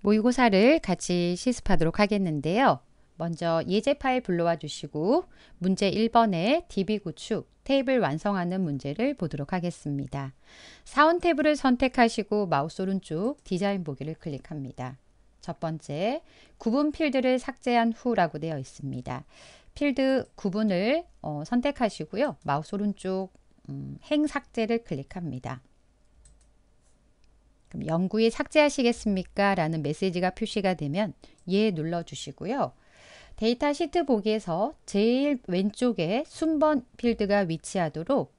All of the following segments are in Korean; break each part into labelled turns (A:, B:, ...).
A: 모의고사를 같이 시습하도록 하겠는데요. 먼저 예제 파일 불러와 주시고 문제 1번에 DB 구축 테이블 완성하는 문제를 보도록 하겠습니다. 사원 블을 선택하시고 마우스 오른쪽 디자인 보기를 클릭합니다. 첫 번째, 구분 필드를 삭제한 후라고 되어 있습니다. 필드 구분을 어, 선택하시고요. 마우스 오른쪽 음, 행 삭제를 클릭합니다. 그럼 영구히 삭제하시겠습니까? 라는 메시지가 표시가 되면 예 눌러주시고요. 데이터 시트 보기에서 제일 왼쪽에 순번 필드가 위치하도록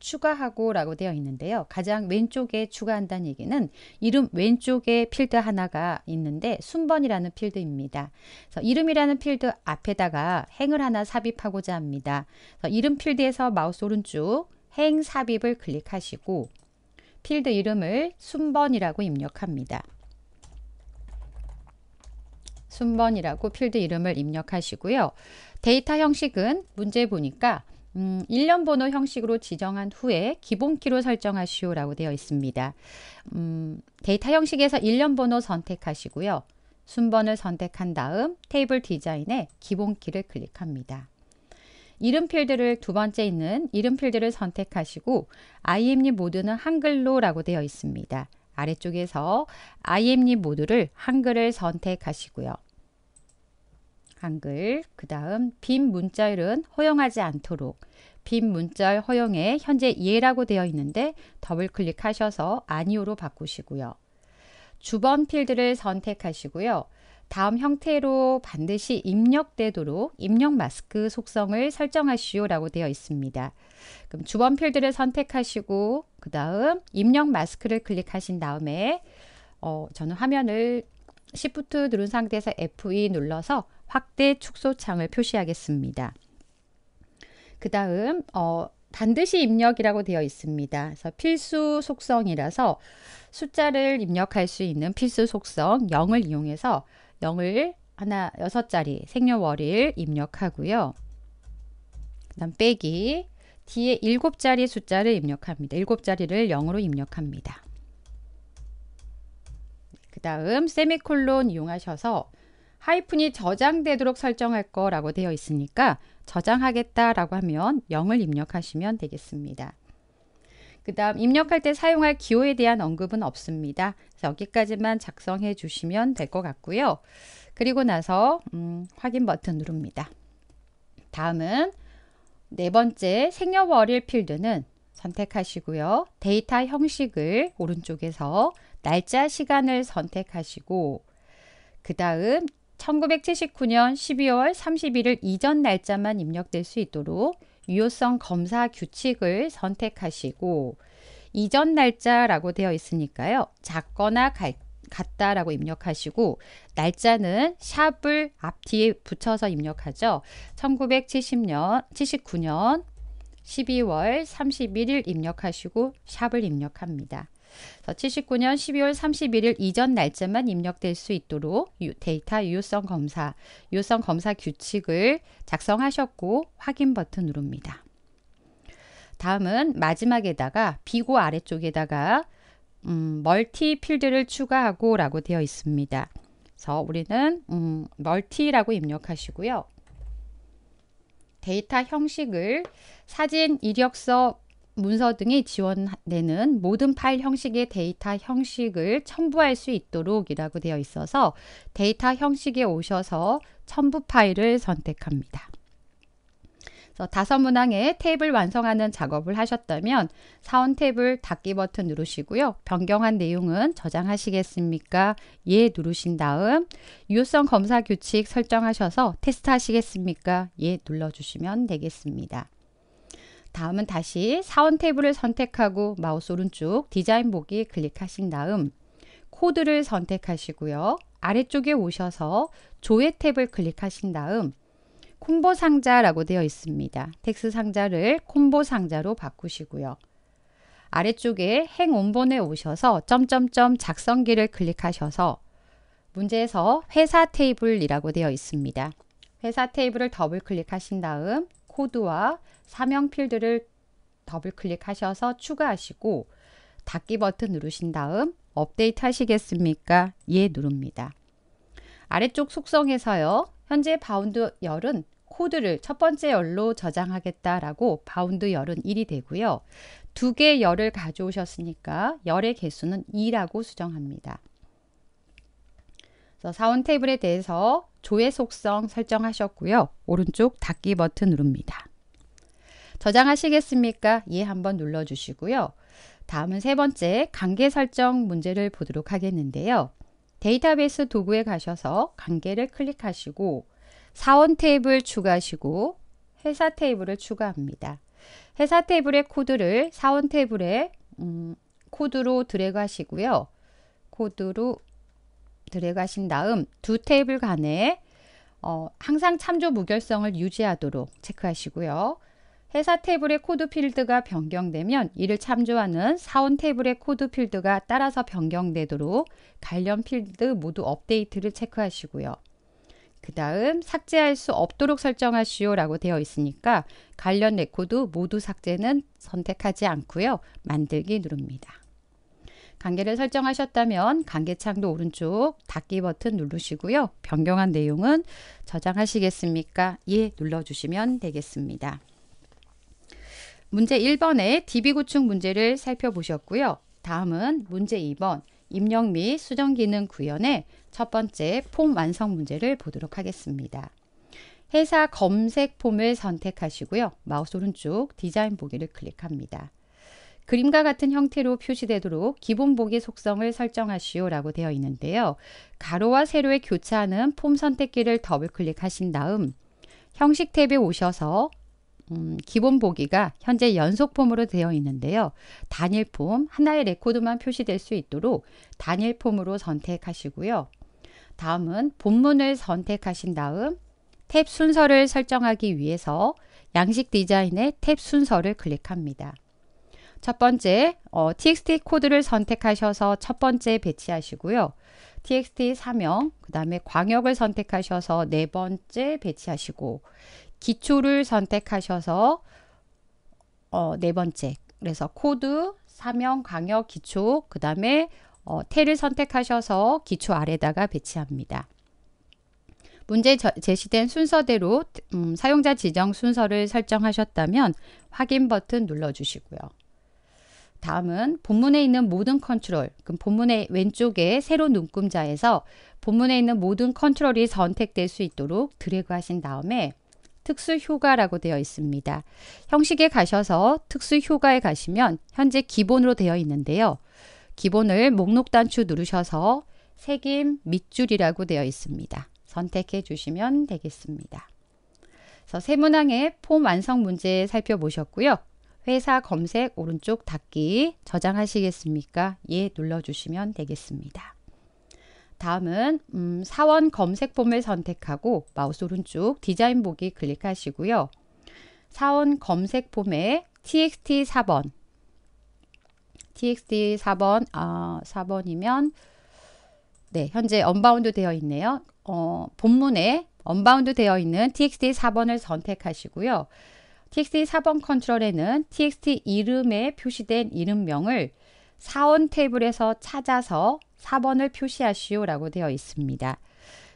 A: 추가하고 라고 되어 있는데요. 가장 왼쪽에 추가한다는 얘기는 이름 왼쪽에 필드 하나가 있는데 순번이라는 필드입니다. 그래서 이름이라는 필드 앞에다가 행을 하나 삽입하고자 합니다. 이름 필드에서 마우스 오른쪽 행 삽입을 클릭하시고 필드 이름을 순번이라고 입력합니다. 순번이라고 필드 이름을 입력하시고요. 데이터 형식은 문제 보니까 음, 1년 번호 형식으로 지정한 후에 기본키로 설정하시오 라고 되어 있습니다. 음, 데이터 형식에서 1년 번호 선택하시고요. 순번을 선택한 다음 테이블 디자인에 기본키를 클릭합니다. 이름 필드를 두 번째 있는 이름 필드를 선택하시고 IM님 모드는 한글로 라고 되어 있습니다. 아래쪽에서 IM님 모드를 한글을 선택하시고요. 한글, 그 다음 빈 문자열은 허용하지 않도록 빈 문자열 허용에 현재 예라고 되어 있는데 더블 클릭하셔서 아니오로 바꾸시고요. 주번 필드를 선택하시고요. 다음 형태로 반드시 입력되도록 입력 마스크 속성을 설정하시오 라고 되어 있습니다. 그럼 주번 필드를 선택하시고 그 다음 입력 마스크를 클릭하신 다음에 어, 저는 화면을 Shift 누른 상태에서 F2 e 눌러서 확대 축소 창을 표시하겠습니다. 그 다음 어, 반드시 입력이라고 되어 있습니다. 그래서 필수 속성이라서 숫자를 입력할 수 있는 필수 속성 0을 이용해서 0을 하나 여섯 자리 생년월일 입력하고요. 그다음 빼기 뒤에 일곱 자리 숫자를 입력합니다. 일곱 자리를 0으로 입력합니다. 그 다음 세미콜론 이용하셔서 하이픈이 저장되도록 설정할 거라고 되어 있으니까 저장하겠다라고 하면 0을 입력하시면 되겠습니다. 그 다음 입력할 때 사용할 기호에 대한 언급은 없습니다. 여기까지만 작성해 주시면 될 것 같고요. 그리고 나서 음, 확인 버튼 누릅니다. 다음은 네 번째 생년월일 필드는 선택하시고요. 데이터 형식을 오른쪽에서 날짜 시간을 선택하시고 그 다음 1979년 12월 31일 이전 날짜만 입력될 수 있도록 유효성 검사 규칙을 선택하시고 이전 날짜라고 되어 있으니까요. 작거나 갈, 같다라고 입력하시고 날짜는 샵을 앞뒤에 붙여서 입력하죠. 1970년 79년 12월 31일 입력하시고 샵을 입력합니다. 79년 12월 31일 이전 날짜만 입력될 수 있도록 데이터 유효성 검사, 유효성 검사 규칙을 작성하셨고 확인 버튼 누릅니다. 다음은 마지막에다가 비고 아래쪽에다가 음, 멀티 필드를 추가하고 라고 되어 있습니다. 그래서 우리는 음, 멀티라고 입력하시고요. 데이터 형식을 사진 이력서 문서 등이 지원되는 모든 파일 형식의 데이터 형식을 첨부할 수 있도록 이라고 되어 있어서 데이터 형식에 오셔서 첨부 파일을 선택합니다. 다섯 문항의 테이블 완성하는 작업을 하셨다면 사원 탭을 닫기 버튼 누르시고요. 변경한 내용은 저장하시겠습니까? 예 누르신 다음 유효성 검사 규칙 설정하셔서 테스트 하시겠습니까? 예 눌러주시면 되겠습니다. 다음은 다시 사원 테이블을 선택하고 마우스 오른쪽 디자인 보기 클릭하신 다음 코드를 선택하시고요. 아래쪽에 오셔서 조회 탭을 클릭하신 다음 콤보 상자라고 되어 있습니다. 텍스 상자를 콤보 상자로 바꾸시고요. 아래쪽에 행 원본에 오셔서 점점점 작성기를 클릭하셔서 문제에서 회사 테이블이라고 되어 있습니다. 회사 테이블을 더블 클릭하신 다음 코드와 사명 필드를 더블 클릭하셔서 추가하시고 닫기 버튼 누르신 다음 업데이트 하시겠습니까? 예 누릅니다. 아래쪽 속성에서요. 현재 바운드 열은 코드를 첫 번째 열로 저장하겠다라고 바운드 열은 1이 되고요. 두개 열을 가져오셨으니까 열의 개수는 2라고 수정합니다. 그래서 사원 테이블에 대해서 조회 속성 설정하셨고요. 오른쪽 닫기 버튼 누릅니다. 저장하시겠습니까? 예 한번 눌러주시고요. 다음은 세 번째 관계 설정 문제를 보도록 하겠는데요. 데이터베이스 도구에 가셔서 관계를 클릭하시고 사원 테이블 추가하시고 회사 테이블을 추가합니다. 회사 테이블의 코드를 사원 테이블의 음, 코드로 드래그 하시고요. 코드로 드래그 하신 다음 두 테이블 간에 어, 항상 참조 무결성을 유지하도록 체크하시고요. 회사 테이블의 코드 필드가 변경되면 이를 참조하는 사원 테이블의 코드 필드가 따라서 변경되도록 관련 필드 모두 업데이트를 체크하시고요. 그 다음 삭제할 수 없도록 설정하시오 라고 되어 있으니까 관련 레코드 모두 삭제는 선택하지 않고요. 만들기 누릅니다. 관계를 설정하셨다면 관계창도 오른쪽 닫기 버튼 누르시고요. 변경한 내용은 저장하시겠습니까? 예 눌러주시면 되겠습니다. 문제 1번의 DB구축 문제를 살펴보셨고요. 다음은 문제 2번 입력 및 수정기능 구현의 첫 번째 폼 완성 문제를 보도록 하겠습니다. 회사 검색 폼을 선택하시고요. 마우스 오른쪽 디자인 보기를 클릭합니다. 그림과 같은 형태로 표시되도록 기본 보기 속성을 설정하시오 라고 되어 있는데요. 가로와 세로에 교차하는 폼 선택기를 더블 클릭하신 다음 형식 탭에 오셔서 음, 기본 보기가 현재 연속 폼으로 되어 있는데요. 단일 폼, 하나의 레코드만 표시될 수 있도록 단일 폼으로 선택하시고요. 다음은 본문을 선택하신 다음 탭 순서를 설정하기 위해서 양식 디자인의 탭 순서를 클릭합니다. 첫 번째 어, txt 코드를 선택하셔서 첫 번째 배치하시고요. txt 사명, 그 다음에 광역을 선택하셔서 네 번째 배치하시고 기초를 선택하셔서 어, 네 번째 그래서 코드, 사명, 광역 기초 그 다음에 어, 테를 선택하셔서 기초 아래다가 배치합니다. 문제 제시된 순서대로 음, 사용자 지정 순서를 설정하셨다면 확인 버튼 눌러주시고요. 다음은 본문에 있는 모든 컨트롤, 그럼 본문의 왼쪽에 새로 눈금자에서 본문에 있는 모든 컨트롤이 선택될 수 있도록 드래그 하신 다음에 특수휴가라고 되어 있습니다. 형식에 가셔서 특수휴가에 가시면 현재 기본으로 되어 있는데요. 기본을 목록 단추 누르셔서 색임 밑줄이라고 되어 있습니다. 선택해 주시면 되겠습니다. 그래서 세문항의 폼 완성 문제 살펴보셨고요. 회사 검색 오른쪽 닫기 저장하시겠습니까? 예 눌러주시면 되겠습니다. 다음은 음, 사원 검색 폼을 선택하고 마우스 오른쪽 디자인 보기 클릭하시고요. 사원 검색 폼에 txt 4번 txt 4번 아 4번이면 네 현재 언바운드 되어 있네요. 어, 본문에 언바운드 되어 있는 txt 4번을 선택하시고요. txt 4번 컨트롤에는 txt 이름에 표시된 이름명을 사원 테이블에서 찾아서 4번을 표시하시오 라고 되어 있습니다.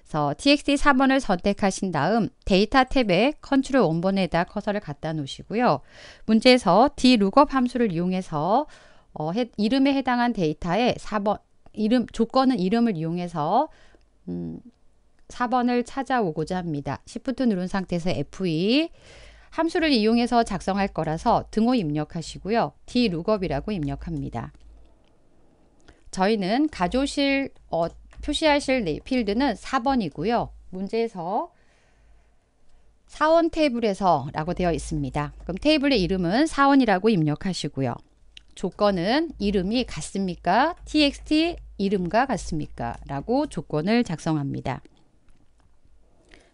A: 그래서 txt 4번을 선택하신 다음 데이터 탭에 컨트롤 1번에다 커서를 갖다 놓으시고요. 문제에서 dlookup 함수를 이용해서 어, 해, 이름에 해당한 데이터에 4번 이름 조건은 이름을 이용해서 음, 4번을 찾아오고자 합니다. 시프트 누른 상태에서 F2 함수를 이용해서 작성할 거라서 등호 입력하시고요. dlookup이라고 입력합니다. 저희는 가조실 어, 표시하실 네, 필드는 4번이고요. 문제에서 사원 테이블에서 라고 되어 있습니다. 그럼 테이블의 이름은 사원이라고 입력하시고요. 조건은 이름이 같습니까? txt 이름과 같습니까? 라고 조건을 작성합니다.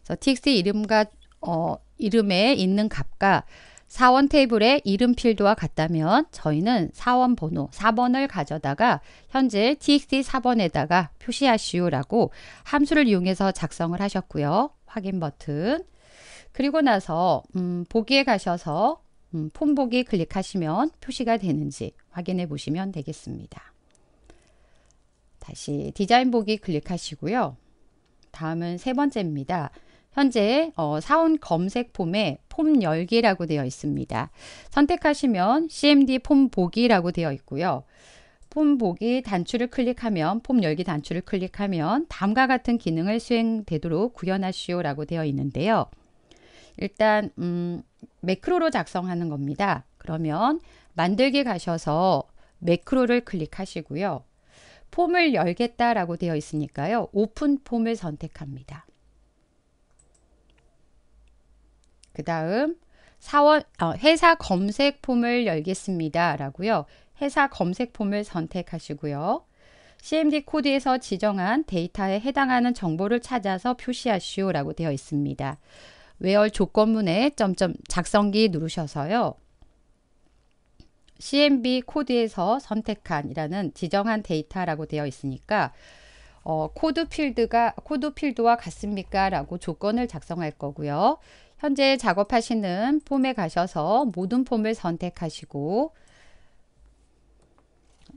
A: 그래서 txt 이름과 어, 이름에 있는 값과 사원 테이블의 이름 필드와 같다면 저희는 사원 번호 4번을 가져다가 현재 txt 4번에다가 표시하시오라고 함수를 이용해서 작성을 하셨고요. 확인 버튼 그리고 나서 음, 보기에 가셔서 음, 폼 보기 클릭하시면 표시가 되는지 확인해 보시면 되겠습니다. 다시 디자인 보기 클릭하시고요. 다음은 세 번째입니다. 현재 어, 사온 검색 폼에 폼 열기라고 되어 있습니다. 선택하시면 CMD 폼 보기라고 되어 있고요. 폼 보기 단추를 클릭하면 폼 열기 단추를 클릭하면 다음과 같은 기능을 수행되도록 구현하시오라고 되어 있는데요. 일단 음, 매크로로 작성하는 겁니다. 그러면 만들기 가셔서 매크로를 클릭하시고요. 폼을 열겠다라고 되어 있으니까요. 오픈 폼을 선택합니다. 그 다음 사원 어, 회사 검색 폼을 열겠습니다. 라고요. 회사 검색 폼을 선택하시고요. CMD 코드에서 지정한 데이터에 해당하는 정보를 찾아서 표시하시오 라고 되어 있습니다. 외열 조건문에 점점 작성기 누르셔서요. CMB 코드에서 선택한이라는 지정한 데이터라고 되어 있으니까 어, 코드 필드가 코드 필드와 같습니까? 라고 조건을 작성할 거고요. 현재 작업하시는 폼에 가셔서 모든 폼을 선택하시고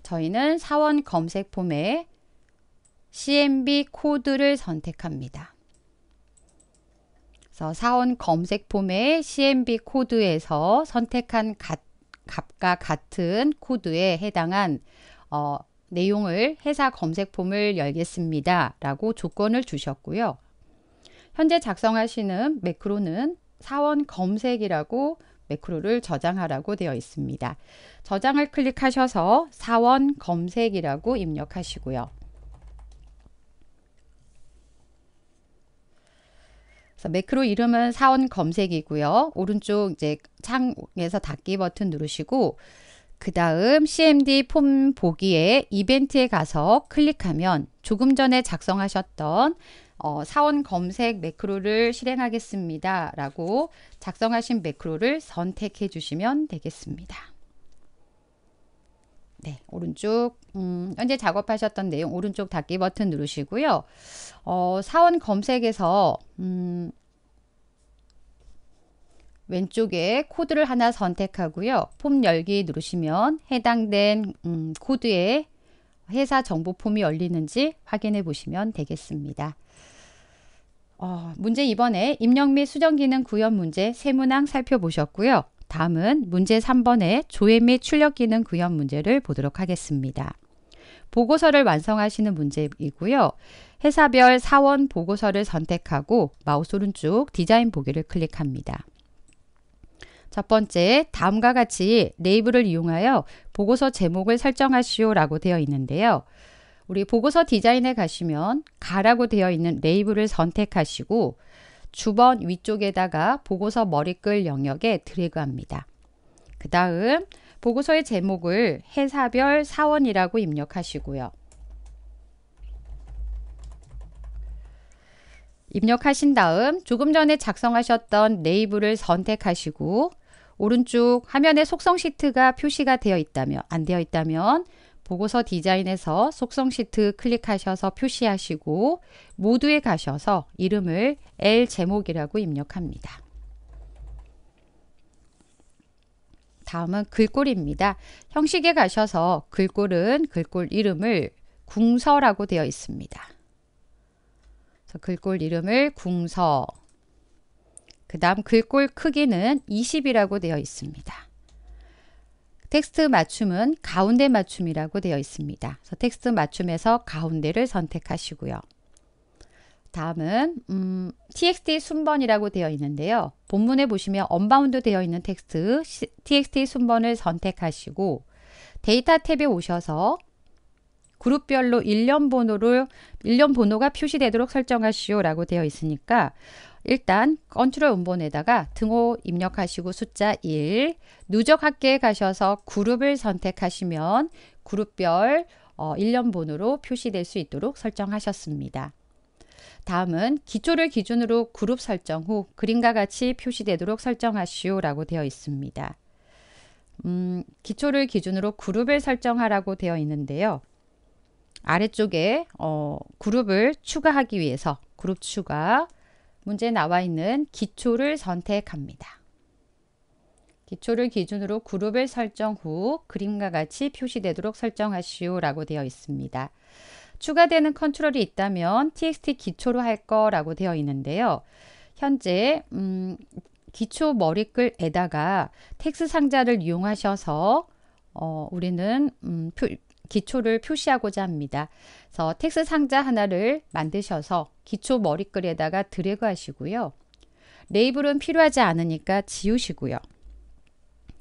A: 저희는 사원 검색 폼에 CMB 코드를 선택합니다. 그래서 사원 검색 폼에 CMB 코드에서 선택한 가, 값과 같은 코드에 해당한 어, 내용을 회사 검색 폼을 열겠습니다. 라고 조건을 주셨고요. 현재 작성하시는 매크로는 사원 검색이라고 매크로를 저장하라고 되어 있습니다. 저장을 클릭하셔서 사원 검색이라고 입력하시고요. 매크로 이름은 사원 검색이고요. 오른쪽 이제 창에서 닫기 버튼 누르시고 그 다음 CMD 폼 보기에 이벤트에 가서 클릭하면 조금 전에 작성하셨던 어, 사원 검색 매크로를 실행하겠습니다. 라고 작성하신 매크로를 선택해 주시면 되겠습니다. 네, 오른쪽 음, 현재 작업하셨던 내용 오른쪽 닫기 버튼 누르시고요. 어, 사원 검색에서 음, 왼쪽에 코드를 하나 선택하고요. 폼 열기 누르시면 해당된 음, 코드에 회사 정보 폼이 열리는지 확인해 보시면 되겠습니다. 어, 문제 2번에 입력 및 수정기능 구현 문제 세문항 살펴보셨고요. 다음은 문제 3번에 조회 및 출력 기능 구현 문제를 보도록 하겠습니다. 보고서를 완성하시는 문제이고요. 회사별 사원 보고서를 선택하고 마우스 오른쪽 디자인 보기를 클릭합니다. 첫 번째, 다음과 같이 네이브를 이용하여 보고서 제목을 설정하시오 라고 되어 있는데요. 우리 보고서 디자인에 가시면 가라고 되어 있는 레이블을 선택하시고 주번 위쪽에다가 보고서 머리글 영역에 드래그합니다. 그 다음 보고서의 제목을 회사별 사원이라고 입력하시고요. 입력하신 다음 조금 전에 작성하셨던 레이블을 선택하시고 오른쪽 화면에 속성 시트가 표시가 되어 있다면 안 되어 있다면 보고서 디자인에서 속성 시트 클릭하셔서 표시하시고 모두에 가셔서 이름을 L 제목이라고 입력합니다. 다음은 글꼴입니다. 형식에 가셔서 글꼴은 글꼴 이름을 궁서라고 되어 있습니다. 글꼴 이름을 궁서 그 다음 글꼴 크기는 20이라고 되어 있습니다. 텍스트 맞춤은 가운데 맞춤이라고 되어 있습니다. 그래서 텍스트 맞춤에서 가운데를 선택하시고요. 다음은 음, txt 순번이라고 되어 있는데요. 본문에 보시면 언바운드 되어 있는 텍스트 txt 순번을 선택하시고 데이터 탭에 오셔서 그룹별로 일련 번호를 일련 번호가 표시되도록 설정하시오라고 되어 있으니까 일단 컨트롤 음본에다가 등호 입력하시고 숫자 1 누적 학계에 가셔서 그룹을 선택하시면 그룹별 어, 1년번으로 표시될 수 있도록 설정하셨습니다. 다음은 기초를 기준으로 그룹 설정 후 그림과 같이 표시되도록 설정하시오 라고 되어 있습니다. 음, 기초를 기준으로 그룹을 설정하라고 되어 있는데요. 아래쪽에 어, 그룹을 추가하기 위해서 그룹 추가 문제에 나와 있는 기초를 선택합니다. 기초를 기준으로 그룹을 설정 후 그림과 같이 표시되도록 설정하시오 라고 되어 있습니다. 추가되는 컨트롤이 있다면 txt 기초로 할 거라고 되어 있는데요. 현재 음, 기초 머리글에다가 텍스 상자를 이용하셔서 어, 우리는 음, 표, 기초를 표시하고자 합니다. 그래서 텍스 상자 하나를 만드셔서 기초 머리글에다가 드래그 하시고요. 레이블은 필요하지 않으니까 지우시고요.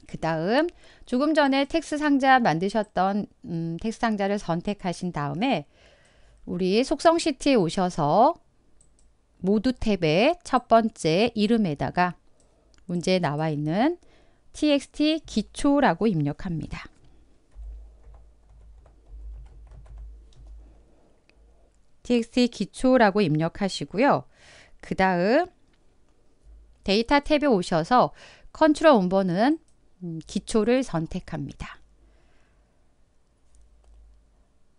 A: 그 다음 조금 전에 텍스 상자 만드셨던 음, 텍스 상자를 선택하신 다음에 우리 속성시트에 오셔서 모두 탭의 첫 번째 이름에다가 문제에 나와 있는 txt 기초라고 입력합니다. txt 기초라고 입력하시고요. 그 다음 데이터 탭에 오셔서 컨트롤 원본은 음, 기초를 선택합니다.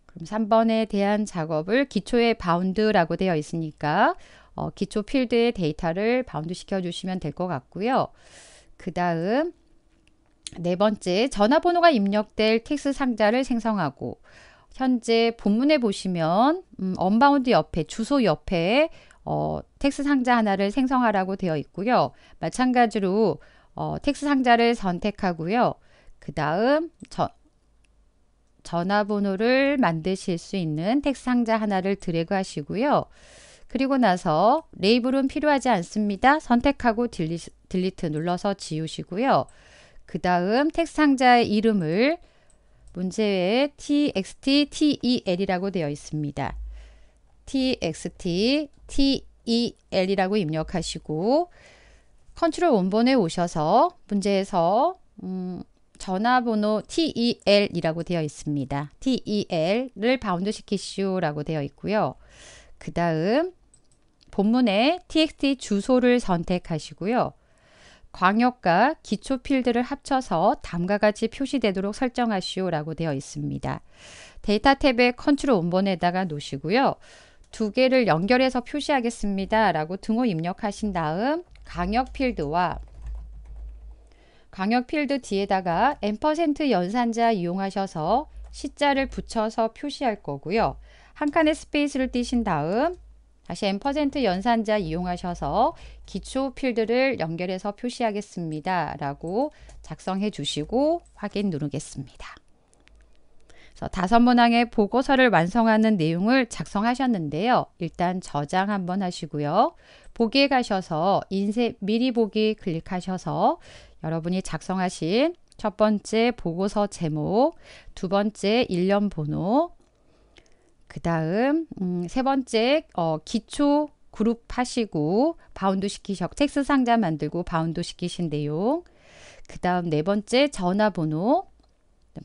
A: 그럼 3번에 대한 작업을 기초의 바운드라고 되어 있으니까 어, 기초 필드의 데이터를 바운드 시켜주시면 될 것 같고요. 그 다음 네 번째 전화번호가 입력될 텍스 상자를 생성하고 현재 본문에 보시면 음, 언바운드 옆에 주소 옆에 어, 텍스 상자 하나를 생성하라고 되어 있고요. 마찬가지로 어, 텍스 상자를 선택하고요. 그 다음 전화번호를 만드실 수 있는 텍스 상자 하나를 드래그 하시고요. 그리고 나서 레이블은 필요하지 않습니다. 선택하고 딜리, 딜리트 눌러서 지우시고요. 그 다음 텍스 상자의 이름을 문제에 txt, tel이라고 되어 있습니다. txt, tel이라고 입력하시고 컨트롤 원본에 오셔서 문제에서 음, 전화번호 TEL이라고 되어 있습니다. TEL을 바운드 시키시오라고 되어 있고요. 그 다음 본문에 TXT 주소를 선택하시고요. 광역과 기초 필드를 합쳐서 다음과 같이 표시되도록 설정하시오라고 되어 있습니다. 데이터 탭의 컨트롤 원본에다가 놓으시고요. 두 개를 연결해서 표시하겠습니다. 라고 등호 입력하신 다음 강역 필드와 강역 필드 뒤에다가 n% 연산자 이용하셔서 시자를 붙여서 표시할 거고요. 한 칸의 스페이스를 띄신 다음 다시 M% 연산자 이용하셔서 기초 필드를 연결해서 표시하겠습니다. 라고 작성해 주시고 확인 누르겠습니다. 그래서 다섯 문항의 보고서를 완성하는 내용을 작성하셨는데요. 일단 저장 한번 하시고요. 보기에 가셔서 인쇄 미리 보기 클릭하셔서 여러분이 작성하신 첫 번째 보고서 제목, 두 번째 일련 번호, 그 다음 음, 세 번째 어, 기초 그룹 하시고 바운드 시키셔 텍스 상자 만들고 바운드 시키신 내용 그 다음 네 번째 전화번호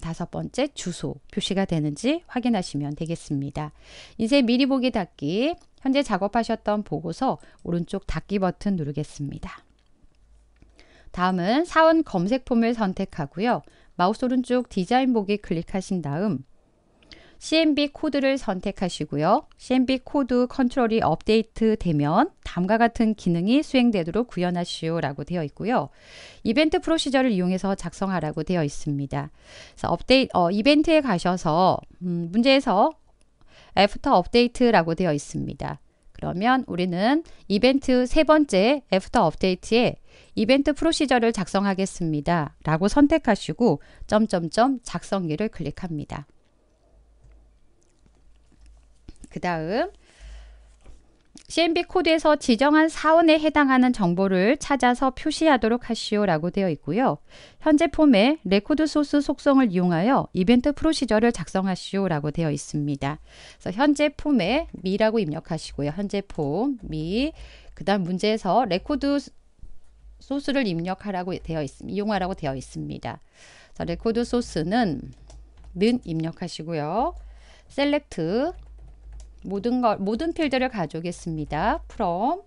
A: 다섯 번째 주소 표시가 되는지 확인하시면 되겠습니다. 이제 미리 보기 닫기 현재 작업하셨던 보고서 오른쪽 닫기 버튼 누르겠습니다. 다음은 사원 검색 폼을 선택하고요. 마우스 오른쪽 디자인 보기 클릭하신 다음 CMB 코드를 선택하시고요. CMB 코드 컨트롤이 업데이트 되면 다음과 같은 기능이 수행되도록 구현하시오 라고 되어 있고요. 이벤트 프로시저를 이용해서 작성하라고 되어 있습니다. 그래서 업데이트, 어, 이벤트에 가셔서, 음, 문제에서 애프터 업데이트라고 되어 있습니다. 그러면 우리는 이벤트 세 번째 애프터 업데이트에 이벤트 프로시저를 작성하겠습니다. 라고 선택하시고 점점점 작성기를 클릭합니다. 그 다음 CMB 코드에서 지정한 사원에 해당하는 정보를 찾아서 표시하도록 하시오라고 되어 있고요. 현재 폼에 레코드 소스 속성을 이용하여 이벤트 프로시저를 작성하시오라고 되어 있습니다. 그래서 현재 폼에 미라고 입력하시고요. 현재 폼, 미, 그 다음 문제에서 레코드 소스를 입력하라고 되어 있, 이용하라고 되어 있습니다. 레코드 소스는 는 입력하시고요. 셀렉트 모든 걸 모든 필드를 가져오겠습니다. from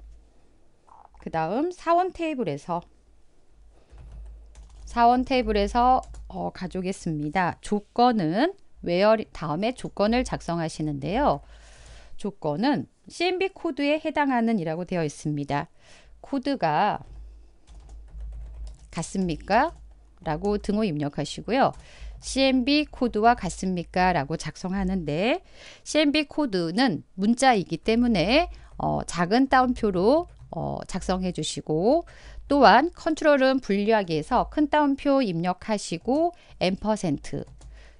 A: 그 다음 사원 테이블에서 사원 테이블에서 어, 가져오겠습니다. 조건은 where 다음에 조건을 작성하시는데요. 조건은 CMB 코드에 해당하는 이라고 되어 있습니다. 코드가 같습니까? 라고 등호 입력하시고요. CMB 코드와 같습니까? 라고 작성하는데 CMB 코드는 문자이기 때문에 어, 작은 따옴표로 어, 작성해 주시고 또한 컨트롤은 분류하기에서 큰 따옴표 입력하시고 M%,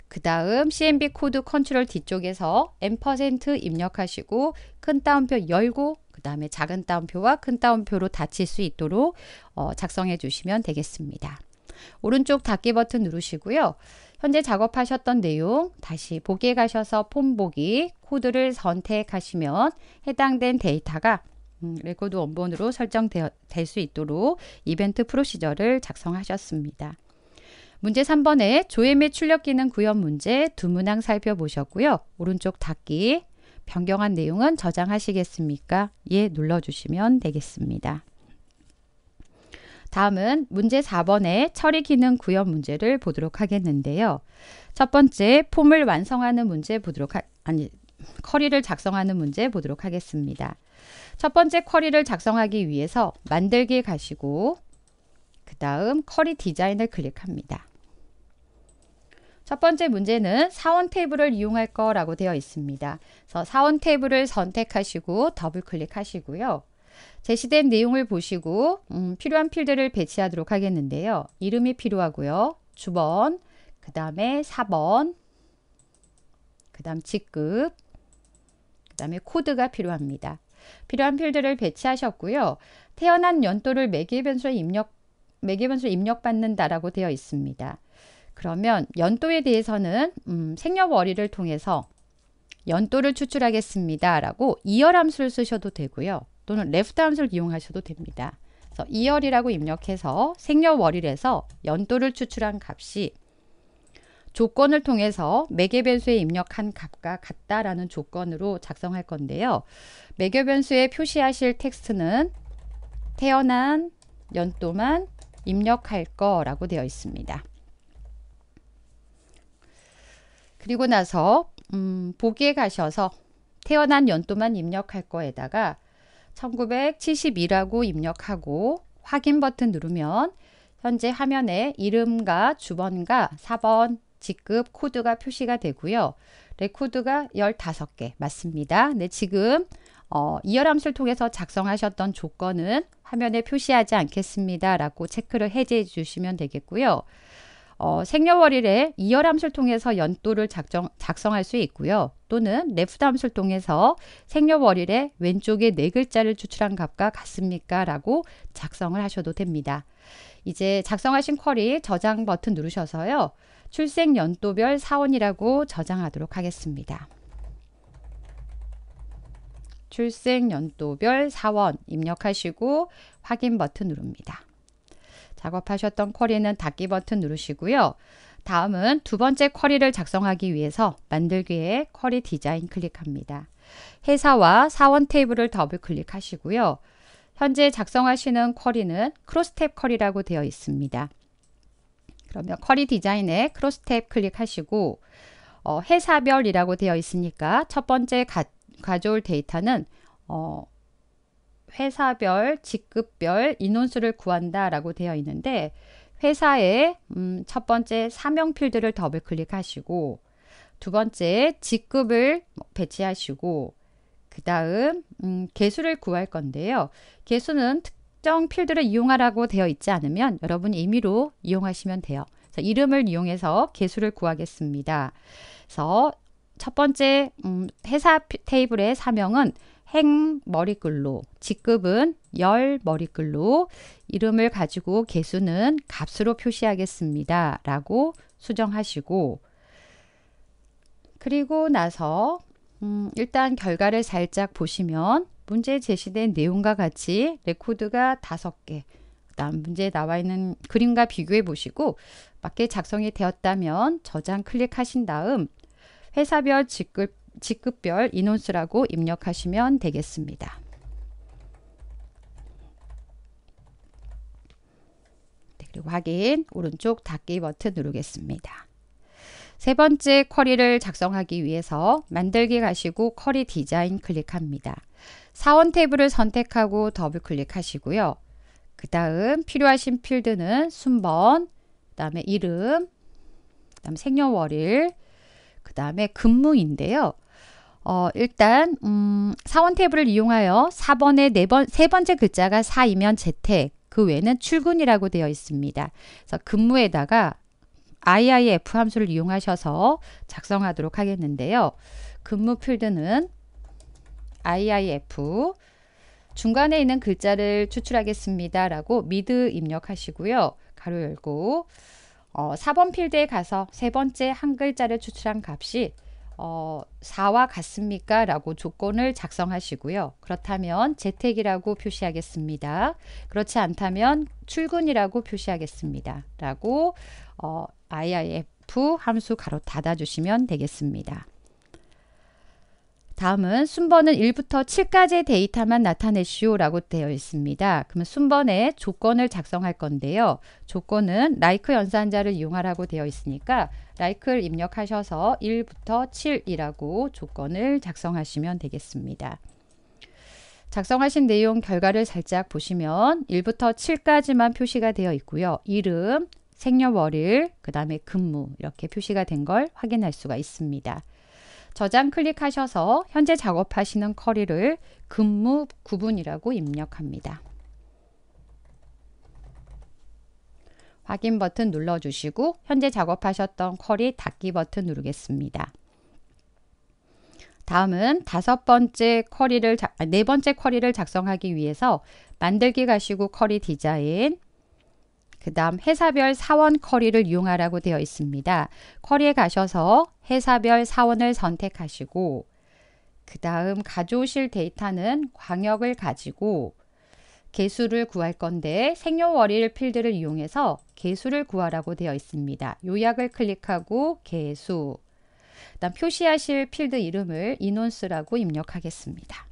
A: 그 다음 CMB 코드 컨트롤 뒤쪽에서 M% 입력하시고 큰 따옴표 열고 그 다음에 작은 따옴표와 큰 따옴표로 닫힐 수 있도록 어, 작성해 주시면 되겠습니다. 오른쪽 닫기 버튼 누르시고요. 현재 작업하셨던 내용 다시 보기에 가셔서 폼 보기 코드를 선택하시면 해당된 데이터가 음, 레코드 원본으로 설정될 수 있도록 이벤트 프로시저를 작성하셨습니다. 문제 3번에 조회 및 출력 기능 구현 문제 두 문항 살펴보셨고요. 오른쪽 닫기, 변경한 내용은 저장하시겠습니까? 예 눌러주시면 되겠습니다. 다음은 문제 4번의 처리 기능 구현 문제를 보도록 하겠는데요. 첫 번째 폼을 완성하는 문제 보도록 하, 아니 커리를 작성하는 문제 보도록 하겠습니다. 첫 번째 쿼리를 작성하기 위해서 만들기 가시고 그 다음 커리 디자인을 클릭합니다. 첫 번째 문제는 사원 테이블을 이용할 거라고 되어 있습니다. 그래서 사원 테이블을 선택하시고 더블 클릭하시고요. 제시된 내용을 보시고 음, 필요한 필드를 배치하도록 하겠는데요. 이름이 필요하고요. 주번, 그 다음에 4번, 그 다음 직급, 그 다음에 코드가 필요합니다. 필요한 필드를 배치하셨고요. 태어난 연도를 매개 변수에 입력 매개 변수 입력받는다라고 되어 있습니다. 그러면 연도에 대해서는 음, 생년월일을 통해서 연도를 추출하겠습니다라고 이열 함수를 쓰셔도 되고요. 또는 left 함수를 이용하셔도 됩니다. 그래서 이열이라고 입력해서 생년월일에서 연도를 추출한 값이 조건을 통해서 매개변수에 입력한 값과 같다라는 조건으로 작성할 건데요. 매개변수에 표시하실 텍스트는 태어난 연도만 입력할 거라고 되어 있습니다. 그리고 나서 음, 보기에 가셔서 태어난 연도만 입력할 거에다가 1972라고 입력하고 확인 버튼 누르면 현재 화면에 이름과 주번과 4번 직급 코드가 표시가 되고요. 레코드가 15개 맞습니다. 네, 지금 어, 이열 함수를 통해서 작성하셨던 조건은 화면에 표시하지 않겠습니다. 라고 체크를 해제해 주시면 되겠고요. 어, 생년월일에 이열 함수를 통해서 연도를 작정, 작성할 수 있고요. 또는 레프트 함수를 통해서 생년월일에 왼쪽에 네 글자를 추출한 값과 같습니까? 라고 작성을 하셔도 됩니다. 이제 작성하신 쿼리 저장 버튼 누르셔서요. 출생 연도별 사원이라고 저장하도록 하겠습니다. 출생 연도별 사원 입력하시고 확인 버튼 누릅니다. 작업하셨던 쿼리는 닫기 버튼 누르시고요. 다음은 두 번째 쿼리를 작성하기 위해서 만들기에 쿼리 디자인 클릭합니다. 회사와 사원 테이블을 더블 클릭하시고요. 현재 작성하시는 쿼리는 크로스탭 쿼리라고 되어 있습니다. 그러면 쿼리 디자인에 크로스탭 클릭하시고 어, 회사별이라고 되어 있으니까 첫 번째 가, 져올 데이터는 어, 회사별, 직급별 인원수를 구한다 라고 되어 있는데 회사의 음, 첫 번째 사명 필드를 더블 클릭하시고 두 번째 직급을 뭐 배치하시고 그 다음 음, 개수를 구할 건데요. 개수는 특정 필드를 이용하라고 되어 있지 않으면 여러분 임의로 이용하시면 돼요. 그래서 이름을 이용해서 개수를 구하겠습니다. 그래서 첫 번째 음, 회사 테이블의 사명은 행 머리글로, 직급은 열 머리글로, 이름을 가지고 개수는 값으로 표시하겠습니다. 라고 수정하시고, 그리고 나서 음, 일단 결과를 살짝 보시면 문제 제시된 내용과 같이 레코드가 다섯 개 그다음 문제에 나와 있는 그림과 비교해 보시고 맞게 작성이 되었다면 저장 클릭하신 다음 회사별 직급 직급별 인원수라고 입력하시면 되겠습니다. 네, 그리고 확인 오른쪽 닫기 버튼 누르겠습니다. 세 번째 쿼리를 작성하기 위해서 만들기 가시고 쿼리 디자인 클릭합니다. 사원 탭을 선택하고 더블 클릭하시고요. 그 다음 필요하신 필드는 순번, 그 다음에 이름, 그 다음 생년월일, 그 다음에 근무인데요. 어, 일단 음, 사원 탭을 이용하여 4번의 4번, 세 번째 글자가 4이면 재택, 그 외에는 출근이라고 되어 있습니다. 그래서 근무에다가 IIF 함수를 이용하셔서 작성하도록 하겠는데요. 근무 필드는 IIF 중간에 있는 글자를 추출하겠습니다. 라고 미드 입력하시고요. 가로 열고 어, 4번 필드에 가서 세 번째 한 글자를 추출한 값이 어, 4와 같습니까? 라고 조건을 작성하시고요. 그렇다면 재택이라고 표시하겠습니다. 그렇지 않다면 출근이라고 표시하겠습니다. 라고 어, IIF 함수 가로 닫아주시면 되겠습니다. 다음은 순번은 1부터 7까지의 데이터만 나타내시오라고 되어 있습니다. 그러면 순번에 조건을 작성할 건데요. 조건은 라이크 연산자를 이용하라고 되어 있으니까 라이크를 입력하셔서 1부터 7이라고 조건을 작성하시면 되겠습니다. 작성하신 내용 결과를 살짝 보시면 1부터 7까지만 표시가 되어 있고요. 이름, 생년월일, 그 다음에 근무 이렇게 표시가 된 걸 확인할 수가 있습니다. 저장 클릭하셔서 현재 작업하시는 커리를 근무 구분이라고 입력합니다. 확인 버튼 눌러주시고 현재 작업하셨던 쿼리 닫기 버튼 누르겠습니다. 다음은 다섯 번째 쿼리를 아, 네 번째 쿼리를 작성하기 위해서 만들기 가시고 쿼리 디자인 그 다음 회사별 사원 커리를 이용하라고 되어 있습니다. 커리에 가셔서 회사별 사원을 선택하시고 그 다음 가져오실 데이터는 광역을 가지고 개수를 구할 건데 생년월일 필드를 이용해서 개수를 구하라고 되어 있습니다. 요약을 클릭하고 개수 그다음 표시하실 필드 이름을 인원수라고 입력하겠습니다.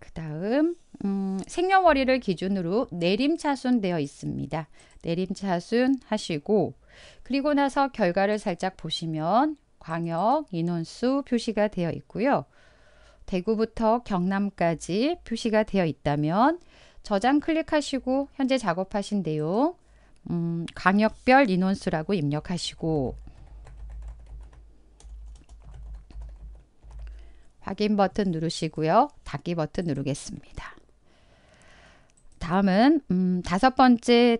A: 그 다음 음, 생년월일을 기준으로 내림차순되어 있습니다. 내림차순 하시고 그리고 나서 결과를 살짝 보시면 광역 인원수 표시가 되어 있고요. 대구부터 경남까지 표시가 되어 있다면 저장 클릭하시고 현재 작업하신 내용 음, 광역별 인원수라고 입력하시고 확인 버튼 누르시고요. 닫기 버튼 누르겠습니다. 다음은 음, 다섯 번째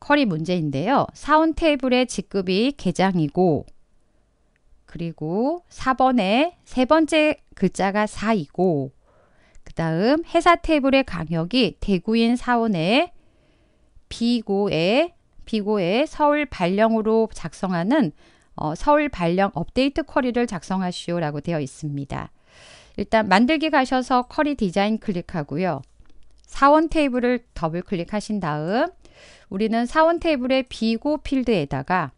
A: 커리 문제인데요. 사원 테이블의 직급이 계장이고 그리고 4번에 세 번째 글자가 4이고 그 다음 회사 테이블의 강역이 대구인 사원의 비고의 비고의 서울 발령으로 작성하는 어, 서울 발령 업데이트 쿼리를 작성하시오라고 되어 있습니다. 일단 만들기 가셔서 쿼리 디자인 클릭하고요. 사원 테이블을 더블 클릭하신 다음 우리는 사원 테이블의 비고 필드에다가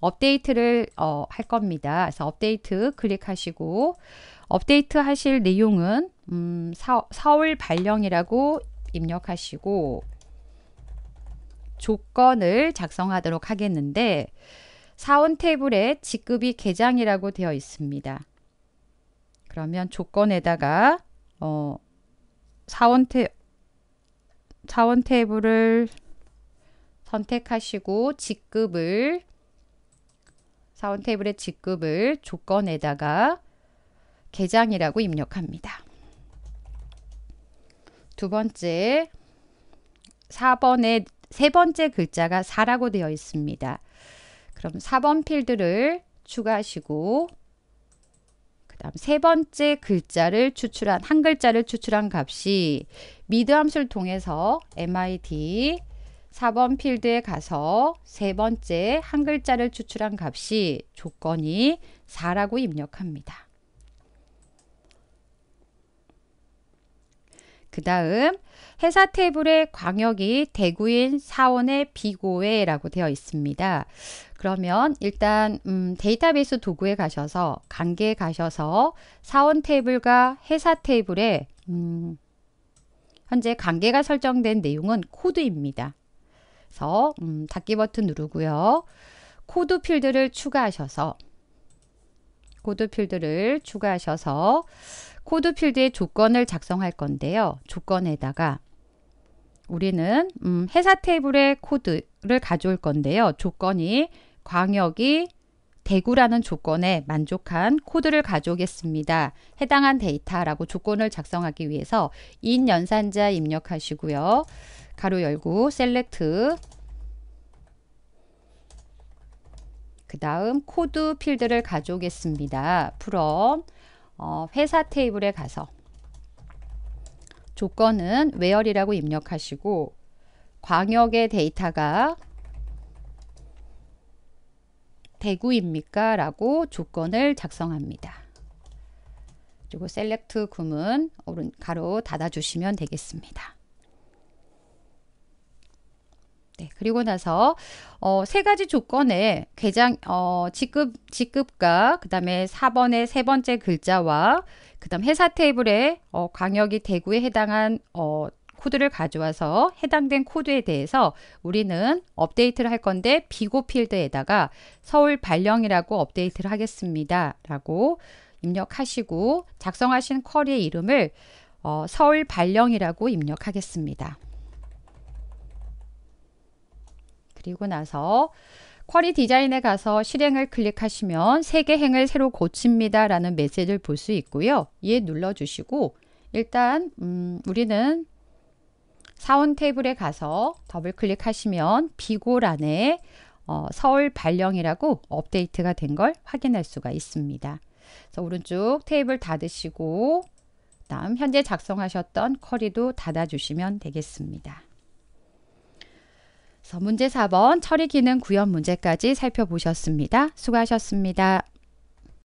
A: 업데이트를 어, 할 겁니다. 그래서 업데이트 클릭하시고 업데이트 하실 내용은 음, 사, 서울 발령이라고 입력하시고 조건을 작성하도록 하겠는데 사원 테이블에 직급이 계장이라고 되어 있습니다. 그러면 조건에다가 어, 사원 테이블 자원 테이블을 선택하시고 직급을 자원 테이블의 직급을 조건에다가 계장이라고 입력합니다. 두 번째 4번의 세 번째 글자가 4라고 되어 있습니다. 그럼 4번 필드를 추가하시고 그다음 세 번째 글자를 추출한 한 글자를 추출한 값이 미드 함수를 통해서 MID 4번 필드에 가서 세 번째 한 글자를 추출한 값이 조건이 4라고 입력합니다. 그 다음 회사 테이블의 광역이 대구인 사원의 비고에라고 되어 있습니다. 그러면 일단 음, 데이터베이스 도구에 가셔서 관계에 가셔서 사원 테이블과 회사 테이블에 음, 현재 관계가 설정된 내용은 코드입니다. 그래서 음, 닫기 버튼 누르고요. 코드 필드를 추가하셔서 코드 필드를 추가하셔서 코드 필드의 조건을 작성할 건데요. 조건에다가 우리는 음, 회사 테이블의 코드를 가져올 건데요. 조건이 광역이 대구라는 조건에 만족한 코드를 가져오겠습니다. 해당한 데이터라고 조건을 작성하기 위해서 인 연산자 입력하시고요. 가로 열고 셀렉트 그 다음 코드 필드를 가져오겠습니다. f r 어, 회사 테이블에 가서 조건은 w h 이라고 입력하시고 광역의 데이터가 대구입니까? 라고 조건을 작성합니다. 그리고 셀렉트 구문 오른 가로 닫아주시면 되겠습니다. 네, 그리고 나서 어, 세 가지 조건에 계장 어, 직급 직급과 그다음에 4번의 세 번째 글자와 그다음 회사 테이블에 어, 광역이 대구에 해당한 어, 코드를 가져와서 해당된 코드에 대해서 우리는 업데이트를 할 건데 비고 필드에다가 서울 발령이라고 업데이트를 하겠습니다. 라고 입력하시고 작성하신 쿼리의 이름을 어, 서울 발령이라고 입력하겠습니다. 그리고 나서 쿼리 디자인에 가서 실행을 클릭하시면 세 개 행을 새로 고칩니다 라는 메시지를 볼 수 있고요. 얘 눌러주시고 일단 음, 우리는 사원 테이블에 가서 더블 클릭하시면 비고란에 어, 서울 발령이라고 업데이트가 된 걸 확인할 수가 있습니다. 그래서 오른쪽 테이블 닫으시고 다음 현재 작성하셨던 쿼리도 닫아주시면 되겠습니다. 문제 4번 처리 기능 구현 문제까지 살펴보셨습니다. 수고하셨습니다.